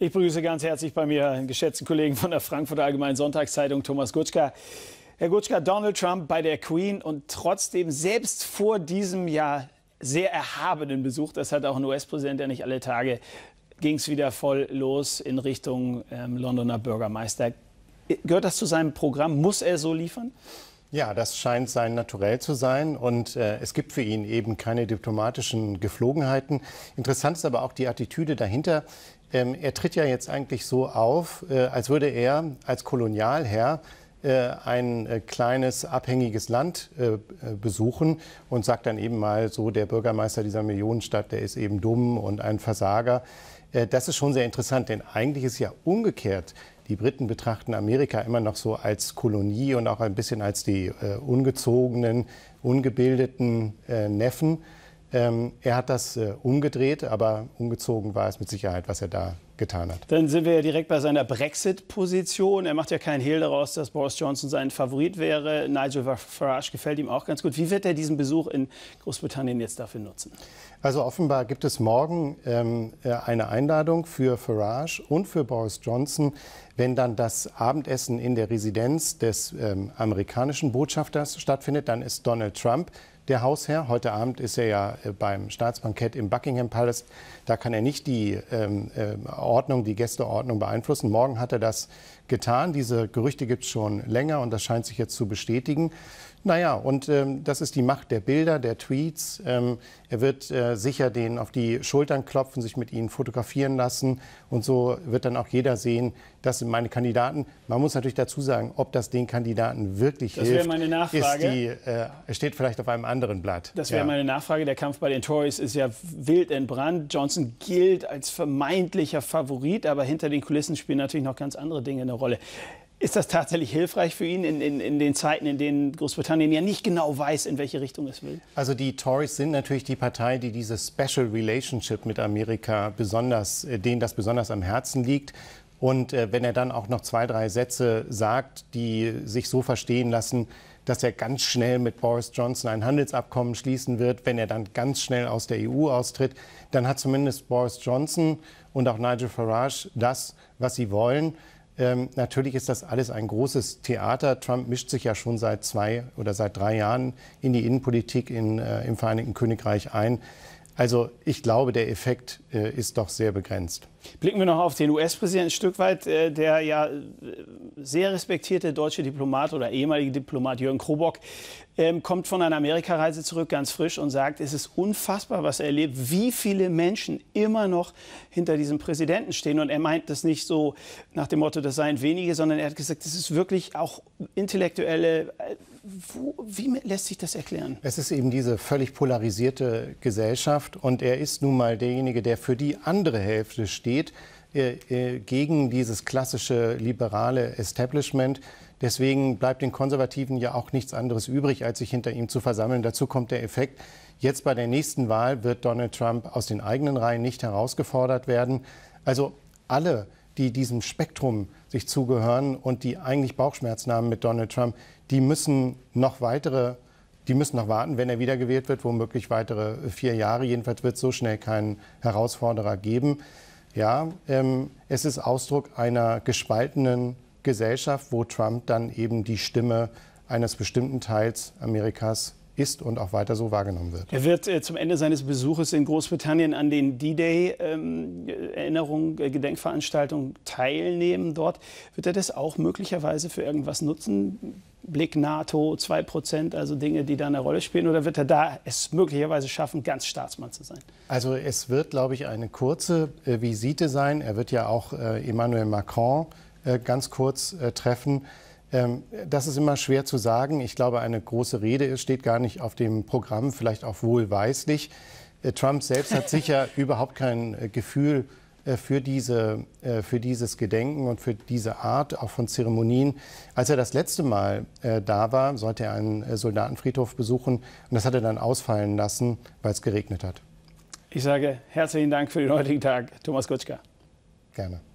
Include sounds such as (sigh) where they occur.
Ich begrüße ganz herzlich bei mir einen geschätzten Kollegen von der Frankfurter Allgemeinen Sonntagszeitung, Thomas Gutschka. Herr Gutschka, Donald Trump bei der Queen und trotzdem selbst vor diesem Jahr sehr erhabenen Besuch, das hat auch ein US-Präsident ja nicht alle Tage, ging es wieder voll los in Richtung ähm, Londoner Bürgermeister. Gehört das zu seinem Programm? Muss er so liefern? Ja, das scheint sein Naturell zu sein und äh, es gibt für ihn eben keine diplomatischen Geflogenheiten. Interessant ist aber auch die Attitüde dahinter. Ähm, er tritt ja jetzt eigentlich so auf, äh, als würde er als Kolonialherr äh, ein äh, kleines abhängiges Land äh, besuchen und sagt dann eben mal so, der Bürgermeister dieser Millionenstadt, der ist eben dumm und ein Versager. Das ist schon sehr interessant, denn eigentlich ist ja umgekehrt. Die Briten betrachten Amerika immer noch so als Kolonie und auch ein bisschen als die ungezogenen, ungebildeten Neffen. Ähm, er hat das äh, umgedreht, aber umgezogen war es mit Sicherheit, was er da getan hat. Dann sind wir ja direkt bei seiner Brexit-Position. Er macht ja keinen Hehl daraus, dass Boris Johnson sein Favorit wäre. Nigel Farage gefällt ihm auch ganz gut. Wie wird er diesen Besuch in Großbritannien jetzt dafür nutzen? Also offenbar gibt es morgen ähm, äh, eine Einladung für Farage und für Boris Johnson, wenn dann das Abendessen in der Residenz des ähm, amerikanischen Botschafters stattfindet. Dann ist Donald Trump der Hausherr. Heute Abend ist er ja äh, beim Staatsbankett im Buckingham Palace. Da kann er nicht die ähm, ähm, Ordnung, die Gästeordnung beeinflussen. Morgen hat er das getan. Diese Gerüchte gibt es schon länger und das scheint sich jetzt zu bestätigen. Naja, und ähm, das ist die Macht der Bilder, der Tweets. Ähm, er wird äh, sicher denen auf die Schultern klopfen, sich mit ihnen fotografieren lassen. Und so wird dann auch jeder sehen, das sind meine Kandidaten. Man muss natürlich dazu sagen, ob das den Kandidaten wirklich das hilft, meine Nachfrage. Ist die, äh, steht vielleicht auf einem anderen Blatt. Das wäre ja. meine Nachfrage. Der Kampf bei den Tories ist ja wild entbrannt. Johnson gilt als vermeintlicher Favorit, aber hinter den Kulissen spielen natürlich noch ganz andere Dinge eine Rolle. Ist das tatsächlich hilfreich für ihn in, in, in, den Zeiten, in denen Großbritannien ja nicht genau weiß, in welche Richtung es will? Also die Tories sind natürlich die Partei, die diese Special Relationship mit Amerika besonders, äh, denen das besonders am Herzen liegt. Und äh, wenn er dann auch noch zwei, drei Sätze sagt, die sich so verstehen lassen, dass er ganz schnell mit Boris Johnson ein Handelsabkommen schließen wird, wenn er dann ganz schnell aus der EU austritt, dann hat zumindest Boris Johnson und auch Nigel Farage das, was sie wollen. Ähm, natürlich ist das alles ein großes Theater. Trump mischt sich ja schon seit zwei oder seit drei Jahren in die Innenpolitik in, äh, im Vereinigten Königreich ein. Also ich glaube, der Effekt äh, ist doch sehr begrenzt. Blicken wir noch auf den US-Präsidenten ein Stück weit. Äh, der ja äh, sehr respektierte deutsche Diplomat oder ehemalige Diplomat Jürgen Krobock ähm, kommt von einer Amerikareise zurück ganz frisch und sagt, es ist unfassbar, was er erlebt, wie viele Menschen immer noch hinter diesem Präsidenten stehen. Und er meint das nicht so nach dem Motto, das seien wenige, sondern er hat gesagt, es ist wirklich auch intellektuelle. Äh, wo, wie lässt sich das erklären? Es ist eben diese völlig polarisierte Gesellschaft und er ist nun mal derjenige, der für die andere Hälfte steht steht äh, äh, gegen dieses klassische liberale Establishment. Deswegen bleibt den Konservativen ja auch nichts anderes übrig, als sich hinter ihm zu versammeln. Dazu kommt der Effekt, jetzt bei der nächsten Wahl wird Donald Trump aus den eigenen Reihen nicht herausgefordert werden. Also alle, die diesem Spektrum sich zugehören und die eigentlich Bauchschmerzen haben mit Donald Trump, die müssen noch weitere, die müssen noch warten, wenn er wiedergewählt wird, womöglich weitere vier Jahre. Jedenfalls wird es so schnell keinen Herausforderer geben. Ja, ähm, es ist Ausdruck einer gespaltenen Gesellschaft, wo Trump dann eben die Stimme eines bestimmten Teils Amerikas ist und auch weiter so wahrgenommen wird. Er wird äh, zum Ende seines Besuches in Großbritannien an den D-Day ähm, Erinnerung, äh, Gedenkveranstaltung teilnehmen. Dort wird er das auch möglicherweise für irgendwas nutzen. Blick NATO, 2%, also Dinge, die da eine Rolle spielen? Oder wird er da es möglicherweise schaffen, ganz Staatsmann zu sein? Also es wird, glaube ich, eine kurze äh, Visite sein. Er wird ja auch äh, Emmanuel Macron äh, ganz kurz äh, treffen. Ähm, das ist immer schwer zu sagen. Ich glaube, eine große Rede steht gar nicht auf dem Programm, vielleicht auch wohlweislich. Äh, Trump selbst hat sicher (laughs) überhaupt kein äh, Gefühl äh, für, diese, für dieses Gedenken und für diese Art auch von Zeremonien. Als er das letzte Mal da war, sollte er einen Soldatenfriedhof besuchen und das hat er dann ausfallen lassen, weil es geregnet hat. Ich sage herzlichen Dank für den heutigen Tag, Thomas Kutschka. Gerne.